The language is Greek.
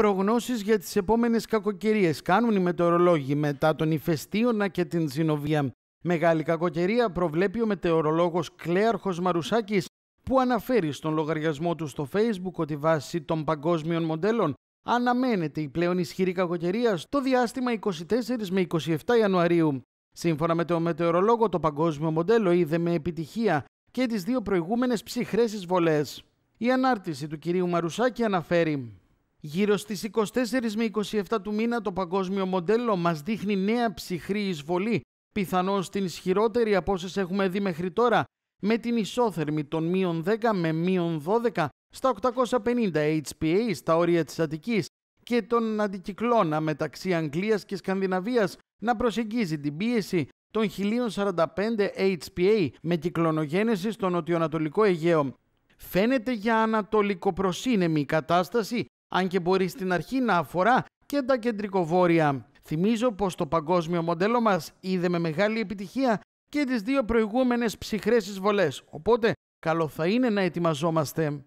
προγνώσεις για τις επόμενες κακοκαιρίες κάνουν οι μετεωρολόγοι μετά τον ηφαιστίωνα και την Ζηνοβία. Μεγάλη κακοκαιρία προβλέπει ο μετεωρολόγος Κλέαρχος Μαρουσάκης που αναφέρει στον λογαριασμό του στο facebook ότι βάσει των παγκόσμιων μοντέλων αναμένεται η πλέον ισχυρή κακοκαιρία στο διάστημα 24 με 27 Ιανουαρίου. Σύμφωνα με τον μετεωρολόγο, το παγκόσμιο μοντέλο είδε με επιτυχία και τις δύο προηγούμενες ψυχρές εισβολές. Η ανάρτηση του κυρίου Μαρουσάκη αναφέρει Γύρω στις 24 με 27 του μήνα το παγκόσμιο μοντέλο μας δείχνει νέα ψυχρή εισβολή, πιθανώς την ισχυρότερη από όσες έχουμε δει μέχρι τώρα, με την ισόθερμη των μείον 10 με μείον 12 στα 850 HPA στα όρια της Αττικής και τον αντικυκλώνα μεταξύ Αγγλίας και Σκανδιναβίας να προσεγγίζει την πίεση των 1045 HPA με κυκλονογένεσης στο νοτιοανατολικό Αιγαίο. Φαίνεται για ανατολικοπροσύνεμη κατάσταση αν και μπορεί στην αρχή να αφορά και τα κεντρικοβόρια. Θυμίζω πως το παγκόσμιο μοντέλο μας είδε με μεγάλη επιτυχία και τις δύο προηγούμενες ψυχρές εισβολές, οπότε καλό θα είναι να ετοιμαζόμαστε.